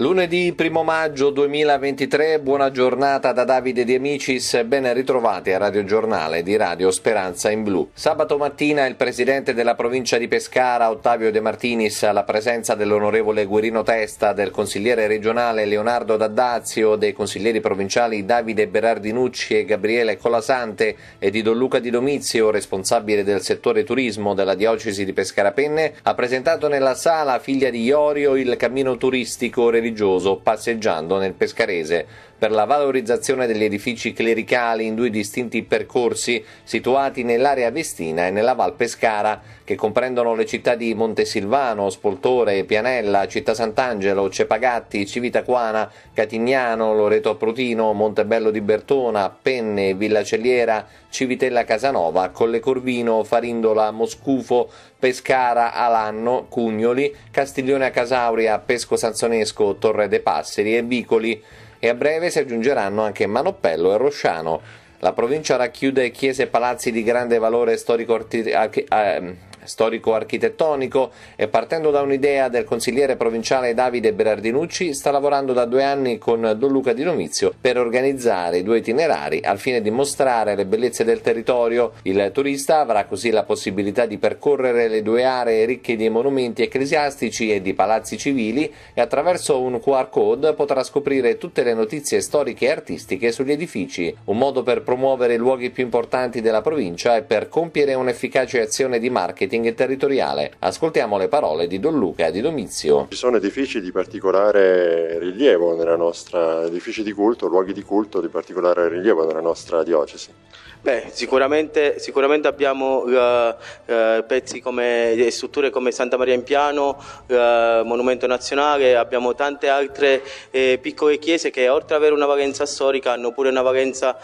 Lunedì 1 maggio 2023, buona giornata da Davide Di Amicis, ben ritrovati a Radio Giornale di Radio Speranza in Blu. Sabato mattina il presidente della provincia di Pescara, Ottavio De Martinis, alla presenza dell'onorevole Guerino Testa, del consigliere regionale Leonardo Daddazio, dei consiglieri provinciali Davide Berardinucci e Gabriele Colasante e di Don Luca Di Domizio, responsabile del settore turismo della diocesi di Pescara Penne, ha presentato nella sala figlia di Iorio il cammino turistico religioso religioso passeggiando nel Pescarese per la valorizzazione degli edifici clericali in due distinti percorsi situati nell'area vestina e nella Val Pescara, che comprendono le città di Montesilvano, Spoltore, Pianella, Città Sant'Angelo, Cepagatti, Civitacuana, Catignano, Loreto Prutino, Montebello di Bertona, Penne, Villa Celiera, Civitella Casanova, Colle Corvino, Farindola, Moscufo, Pescara, Alanno, Cugnoli, Castiglione a Casauria, Pesco Sanzonesco, Torre de Passeri e Vicoli e a breve si aggiungeranno anche Manopello e Rosciano. La provincia racchiude chiese e palazzi di grande valore storico-architettonico eh, storico-architettonico e partendo da un'idea del consigliere provinciale Davide Berardinucci sta lavorando da due anni con Don Luca Di Romizio per organizzare i due itinerari al fine di mostrare le bellezze del territorio. Il turista avrà così la possibilità di percorrere le due aree ricche di monumenti ecclesiastici e di palazzi civili e attraverso un QR code potrà scoprire tutte le notizie storiche e artistiche sugli edifici, un modo per promuovere i luoghi più importanti della provincia e per compiere un'efficace azione di marketing marketing territoriale. Ascoltiamo le parole di Don Luca e di Domizio. Ci sono edifici di particolare rilievo nella nostra, edifici di culto, luoghi di culto di particolare rilievo nella nostra diocesi. Beh, sicuramente, sicuramente, abbiamo uh, uh, pezzi come eh, strutture come Santa Maria in Piano, uh, Monumento Nazionale, abbiamo tante altre piccole chiese che oltre ad avere una valenza storica hanno pure una valenza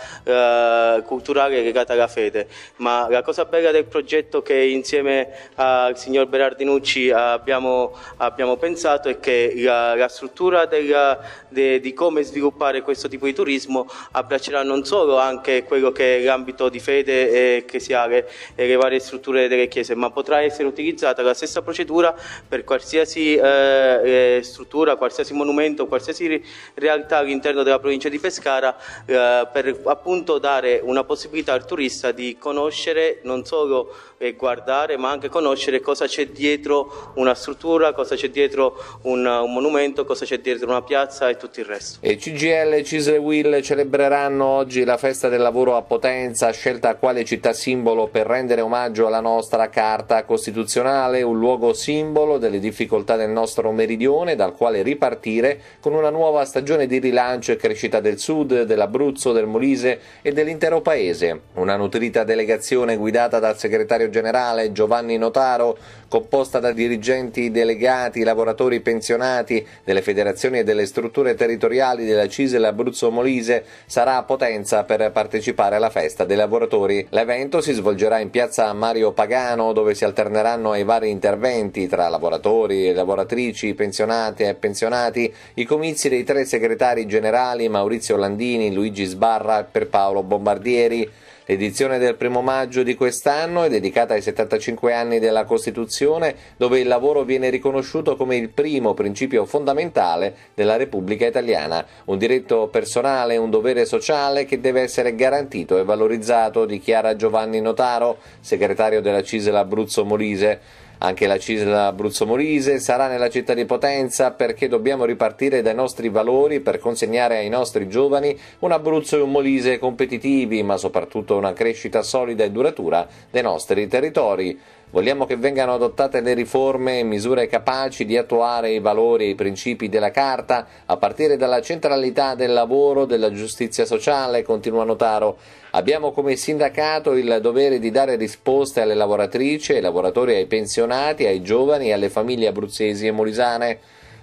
culturale legata alla fede. Ma la cosa bella del progetto che insieme al signor Berardinucci abbiamo, abbiamo pensato è che la, la struttura della, de, di come sviluppare questo tipo di turismo abbraccerà non solo anche quello che è l'ambito nell'ambito di fede eh, ecclesiale e eh, le varie strutture delle chiese, ma potrà essere utilizzata la stessa procedura per qualsiasi eh, eh struttura, qualsiasi monumento, qualsiasi realtà all'interno della provincia di Pescara eh, per appunto dare una possibilità al turista di conoscere non solo e guardare, ma anche conoscere cosa c'è dietro una struttura, cosa c'è dietro un, un monumento, cosa c'è dietro una piazza e tutto il resto. E CGL e Cisle Will celebreranno oggi la festa del lavoro a Potenza, scelta quale città simbolo per rendere omaggio alla nostra Carta Costituzionale, un luogo simbolo delle difficoltà del nostro meridione dal quale ripartire con una nuova stagione di rilancio e crescita del sud, dell'Abruzzo, del Molise e dell'intero paese. Una nutrita delegazione guidata dal segretario generale Giovanni Notaro, composta da dirigenti delegati, lavoratori pensionati delle federazioni e delle strutture territoriali della Cisel Abruzzo Molise, sarà a Potenza per partecipare alla festa dei lavoratori. L'evento si svolgerà in piazza Mario Pagano, dove si alterneranno ai vari interventi tra lavoratori e lavoratrici, pensionate e pensionati, i comizi dei tre segretari generali Maurizio Landini, Luigi Sbarra e Paolo Bombardieri L'edizione del primo maggio di quest'anno è dedicata ai 75 anni della Costituzione, dove il lavoro viene riconosciuto come il primo principio fondamentale della Repubblica italiana, un diritto personale, un dovere sociale che deve essere garantito e valorizzato, dichiara Giovanni Notaro, segretario della Cisela Abruzzo Molise. Anche la Cisla Abruzzo Molise sarà nella città di Potenza perché dobbiamo ripartire dai nostri valori per consegnare ai nostri giovani un Abruzzo e un Molise competitivi, ma soprattutto una crescita solida e duratura dei nostri territori. Vogliamo che vengano adottate le riforme e misure capaci di attuare i valori e i principi della Carta, a partire dalla centralità del lavoro, della giustizia sociale, continua Notaro. Abbiamo come sindacato il dovere di dare risposte alle lavoratrici, ai lavoratori, ai pensionati, ai giovani e alle famiglie abruzzesi e molisane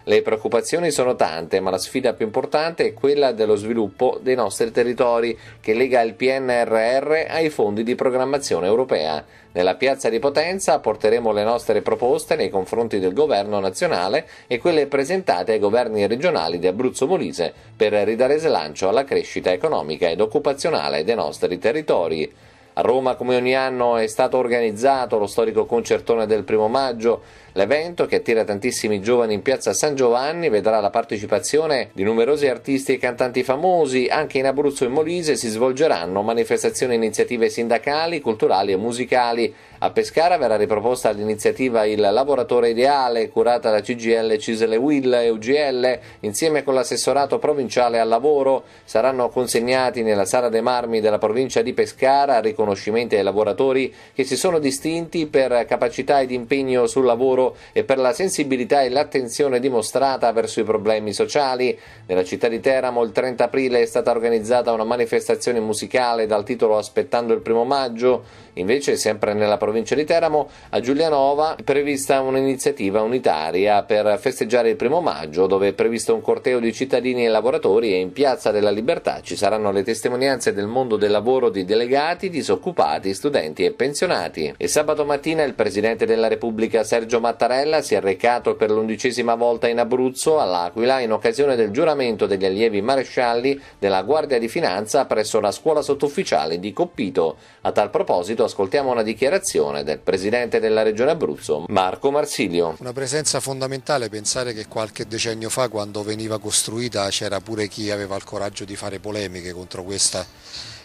le preoccupazioni sono tante, ma la sfida più importante è quella dello sviluppo dei nostri territori, che lega il PNRR ai fondi di programmazione europea. Nella piazza di Potenza porteremo le nostre proposte nei confronti del governo nazionale e quelle presentate ai governi regionali di Abruzzo Molise per ridare slancio alla crescita economica ed occupazionale dei nostri territori. A Roma, come ogni anno, è stato organizzato lo storico concertone del primo maggio L'evento, che attira tantissimi giovani in piazza San Giovanni, vedrà la partecipazione di numerosi artisti e cantanti famosi, anche in Abruzzo e Molise si svolgeranno manifestazioni e iniziative sindacali, culturali e musicali. A Pescara verrà riproposta l'iniziativa Il lavoratore ideale, curata da CGL, Cisele Will e UGL, insieme con l'assessorato provinciale al lavoro. Saranno consegnati nella Sala dei Marmi della provincia di Pescara riconoscimenti ai lavoratori che si sono distinti per capacità ed impegno sul lavoro e per la sensibilità e l'attenzione dimostrata verso i problemi sociali. Nella città di Teramo il 30 aprile è stata organizzata una manifestazione musicale dal titolo Aspettando il primo maggio, invece sempre nella provincia provincia di Teramo, a Giulianova è prevista un'iniziativa unitaria per festeggiare il primo maggio, dove è previsto un corteo di cittadini e lavoratori e in Piazza della Libertà ci saranno le testimonianze del mondo del lavoro di delegati, disoccupati, studenti e pensionati. E sabato mattina il Presidente della Repubblica Sergio Mattarella si è recato per l'undicesima volta in Abruzzo, all'Aquila, in occasione del giuramento degli allievi marescialli della Guardia di Finanza presso la scuola sottufficiale di Coppito. A tal proposito ascoltiamo una dichiarazione direzione del presidente della Regione Abruzzo, Marco Marsilio. Una presenza fondamentale, pensare che qualche decennio fa quando veniva costruita c'era pure chi aveva il coraggio di fare polemiche contro questo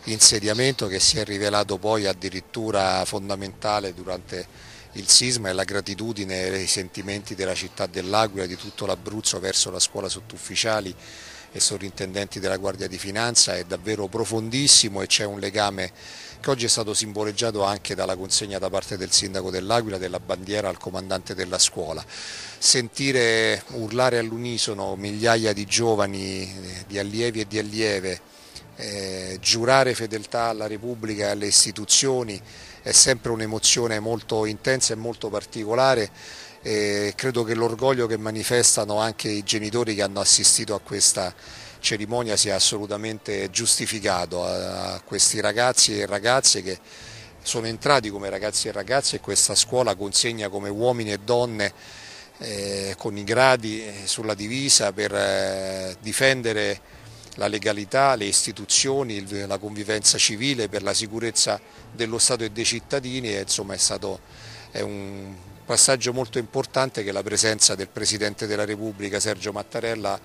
insediamento che si è rivelato poi addirittura fondamentale durante il sisma e la gratitudine e i sentimenti della città dell'Aquila e di tutto l'Abruzzo verso la scuola sottufficiali e sovrintendenti della Guardia di Finanza è davvero profondissimo e c'è un legame che oggi è stato simboleggiato anche dalla consegna da parte del sindaco dell'Aquila della bandiera al comandante della scuola. Sentire urlare all'unisono migliaia di giovani, eh, di allievi e di allieve, eh, giurare fedeltà alla Repubblica e alle istituzioni è sempre un'emozione molto intensa e molto particolare e credo che l'orgoglio che manifestano anche i genitori che hanno assistito a questa cerimonia sia assolutamente giustificato a questi ragazzi e ragazze che sono entrati come ragazzi e ragazze e questa scuola consegna come uomini e donne eh, con i gradi eh, sulla divisa per eh, difendere la legalità, le istituzioni, la convivenza civile per la sicurezza dello Stato e dei cittadini e insomma è stato è un passaggio molto importante che la presenza del Presidente della Repubblica Sergio Mattarella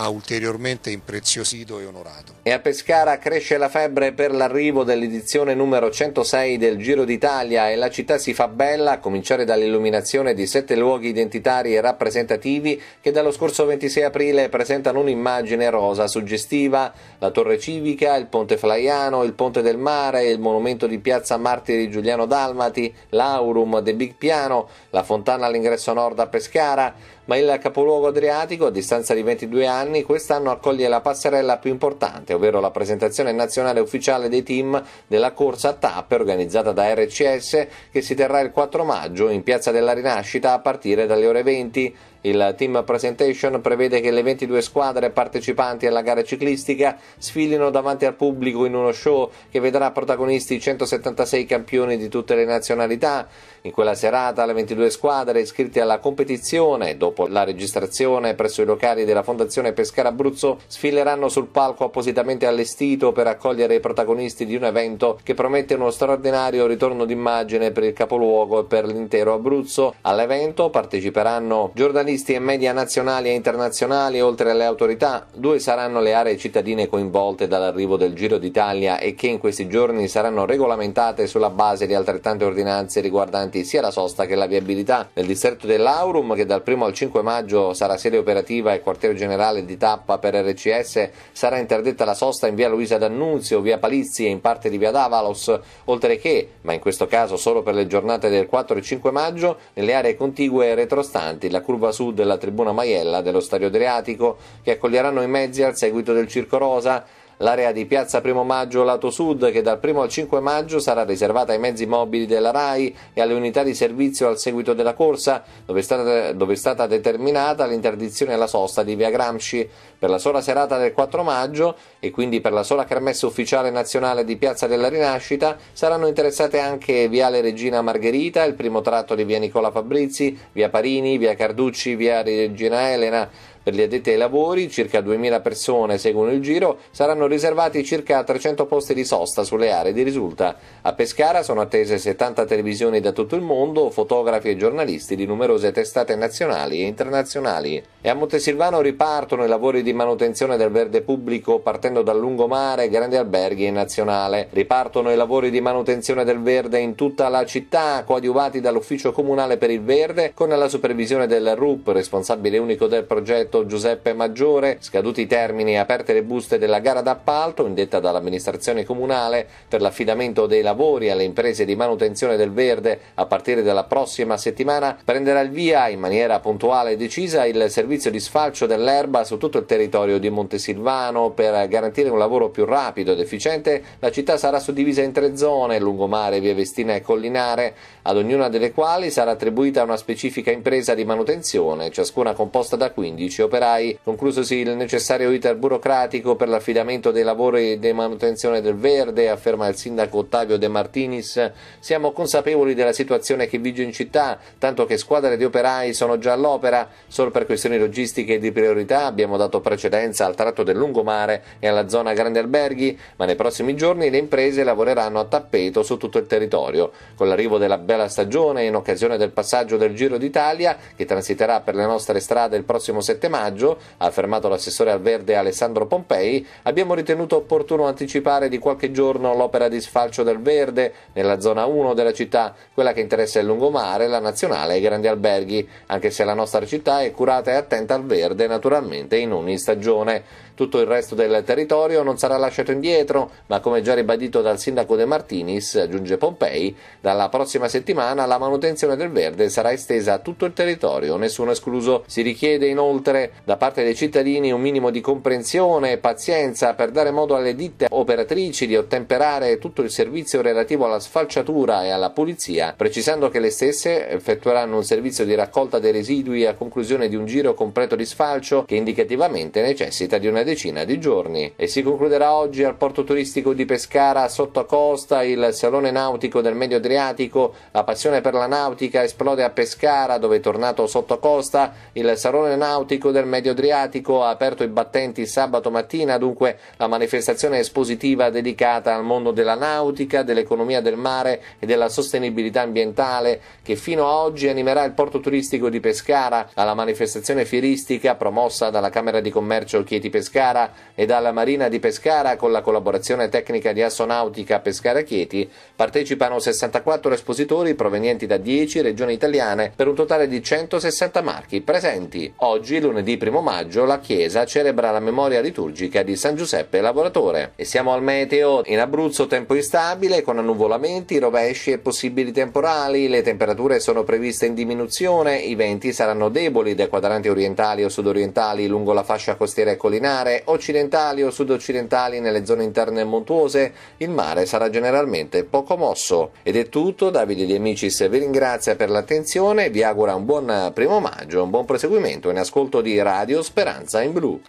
ha ulteriormente impreziosito e onorato. E a Pescara cresce la febbre per l'arrivo dell'edizione numero 106 del Giro d'Italia e la città si fa bella a cominciare dall'illuminazione di sette luoghi identitari e rappresentativi che dallo scorso 26 aprile presentano un'immagine rosa suggestiva, la Torre Civica, il Ponte Flaiano, il Ponte del Mare, il monumento di Piazza Martiri Giuliano Dalmati, l'Aurum de Big Piano, la fontana all'ingresso nord a Pescara, ma il capoluogo adriatico, a distanza di 22 anni, quest'anno accoglie la passerella più importante, ovvero la presentazione nazionale ufficiale dei team della corsa a tappe organizzata da RCS che si terrà il 4 maggio in Piazza della Rinascita a partire dalle ore 20. Il team presentation prevede che le 22 squadre partecipanti alla gara ciclistica sfilino davanti al pubblico in uno show che vedrà protagonisti 176 campioni di tutte le nazionalità. In quella serata le 22 squadre iscritte alla competizione, dopo la registrazione presso i locali della Fondazione Pescara Abruzzo, sfileranno sul palco appositamente allestito per accogliere i protagonisti di un evento che promette uno straordinario ritorno d'immagine per il capoluogo e per l'intero Abruzzo. All'evento parteciperanno giornalisti giornalisti e media nazionali e internazionali, oltre alle autorità, due saranno le aree cittadine coinvolte dall'arrivo del Giro d'Italia e che in questi giorni saranno regolamentate sulla base di altrettante ordinanze riguardanti sia la sosta che la viabilità. Nel distretto dell'Aurum, che dal 1 al 5 maggio sarà sede operativa e quartiere generale di tappa per RCS, sarà interdetta la sosta in via Luisa D'Annunzio, via Palizzi e in parte di via Davalos, oltre che, ma in questo caso solo per le giornate del 4 e 5 maggio, nelle aree contigue e retrostanti la curva sud la tribuna Maiella dello Stadio Adriatico che accoglieranno i mezzi al seguito del Circo Rosa L'area di piazza Primo Maggio lato sud che dal 1 al 5 maggio sarà riservata ai mezzi mobili della RAI e alle unità di servizio al seguito della corsa, dove è stata, dove è stata determinata l'interdizione alla sosta di via Gramsci. Per la sola serata del 4 maggio e quindi per la sola kermesse ufficiale nazionale di Piazza della Rinascita saranno interessate anche Viale Regina Margherita, il primo tratto di via Nicola Fabrizi, via Parini, via Carducci, via Regina Elena, per gli addetti ai lavori, circa 2.000 persone seguono il giro, saranno riservati circa 300 posti di sosta sulle aree di risulta. A Pescara sono attese 70 televisioni da tutto il mondo, fotografi e giornalisti di numerose testate nazionali e internazionali. E a Montesilvano ripartono i lavori di manutenzione del verde pubblico partendo dal lungomare, grandi alberghi e nazionale. Ripartono i lavori di manutenzione del verde in tutta la città, coadiuvati dall'Ufficio Comunale per il Verde, con la supervisione del RUP, responsabile unico del progetto avvocato Giuseppe Maggiore, scaduti i termini e aperte le buste della gara d'appalto indetta dall'amministrazione comunale per l'affidamento dei lavori alle imprese di manutenzione del verde a partire dalla prossima settimana, prenderà il via in maniera puntuale e decisa il servizio di sfalcio dell'erba su tutto il territorio di Montesilvano. Per garantire un lavoro più rapido ed efficiente, la città sarà suddivisa in tre zone, lungomare, via Vestina e Collinare, ad ognuna delle quali sarà attribuita una specifica impresa di manutenzione, ciascuna composta da 15 o operai, conclusosi il necessario iter burocratico per l'affidamento dei lavori di manutenzione del verde, afferma il sindaco Ottavio De Martinis, siamo consapevoli della situazione che vige in città, tanto che squadre di operai sono già all'opera, solo per questioni logistiche e di priorità abbiamo dato precedenza al tratto del lungomare e alla zona grandi alberghi, ma nei prossimi giorni le imprese lavoreranno a tappeto su tutto il territorio. Con l'arrivo della bella stagione in occasione del passaggio del Giro d'Italia, che transiterà per le nostre strade il prossimo 7 maggio, ha affermato l'assessore al verde Alessandro Pompei, abbiamo ritenuto opportuno anticipare di qualche giorno l'opera di sfalcio del verde nella zona 1 della città, quella che interessa il lungomare, la nazionale e i grandi alberghi, anche se la nostra città è curata e attenta al verde naturalmente in ogni stagione. Tutto il resto del territorio non sarà lasciato indietro, ma come già ribadito dal sindaco De Martinis, aggiunge Pompei, dalla prossima settimana la manutenzione del verde sarà estesa a tutto il territorio, nessuno escluso. Si richiede inoltre da parte dei cittadini un minimo di comprensione e pazienza per dare modo alle ditte operatrici di ottemperare tutto il servizio relativo alla sfalciatura e alla pulizia, precisando che le stesse effettueranno un servizio di raccolta dei residui a conclusione di un giro completo di sfalcio che indicativamente necessita di una decina di giorni e si concluderà oggi al porto turistico di Pescara sotto Costa il Salone Nautico del Medio Adriatico, la passione per la nautica esplode a Pescara dove è tornato sotto Costa il Salone Nautico del Medio Adriatico ha aperto i battenti sabato mattina, dunque la manifestazione espositiva dedicata al mondo della nautica, dell'economia del mare e della sostenibilità ambientale che fino a oggi animerà il porto turistico di Pescara alla manifestazione fieristica promossa dalla Camera di Commercio Chieti Pescara Pescara e dalla Marina di Pescara con la collaborazione tecnica di Assonautica Pescara Chieti partecipano 64 espositori provenienti da 10 regioni italiane per un totale di 160 marchi presenti. Oggi, lunedì 1 maggio, la Chiesa celebra la memoria liturgica di San Giuseppe Lavoratore. E siamo al meteo. In Abruzzo tempo instabile con annuvolamenti, rovesci e possibili temporali. Le temperature sono previste in diminuzione, i venti saranno deboli dai quadranti orientali o sudorientali lungo la fascia costiera e collinare mare occidentali o sud-occidentali nelle zone interne montuose, il mare sarà generalmente poco mosso. Ed è tutto, Davide Di Amicis vi ringrazia per l'attenzione, vi augura un buon primo maggio, un buon proseguimento in ascolto di Radio Speranza in Blu.